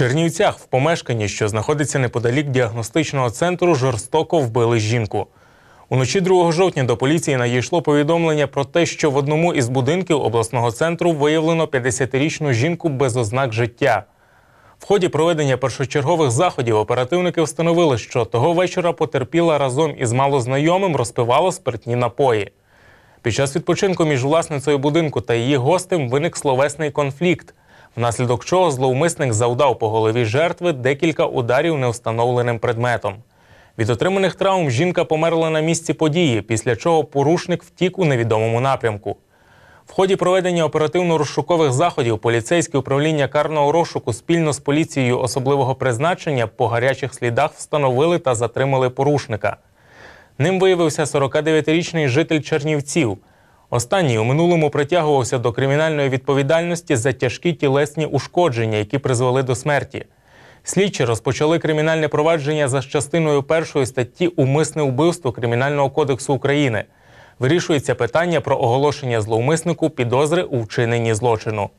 Чернівцях в помешканні, що знаходиться неподалік діагностичного центру, жорстоко вбили жінку. Уночі 2 жовтня до поліції надійшло повідомлення про те, що в одному із будинків обласного центру виявлено 50-річну жінку без ознак життя. В ході проведення першочергових заходів оперативники встановили, що того вечора потерпіла разом із малознайомим розпивала спиртні напої. Під час відпочинку між власницею будинку та її гостем виник словесний конфлікт внаслідок чого зловмисник завдав по голові жертви декілька ударів невстановленим предметом. Від отриманих травм жінка померла на місці події, після чого порушник втік у невідомому напрямку. В ході проведення оперативно-розшукових заходів поліцейське управління карного розшуку спільно з поліцією особливого призначення по гарячих слідах встановили та затримали порушника. Ним виявився 49-річний житель Чернівців. Останній у минулому притягувався до кримінальної відповідальності за тяжкі тілесні ушкодження, які призвели до смерті. Слідчі розпочали кримінальне провадження за частиною першої статті Умисне вбивство Кримінального кодексу України. Вирішується питання про оголошення зловмиснику підозри у вчиненні злочину.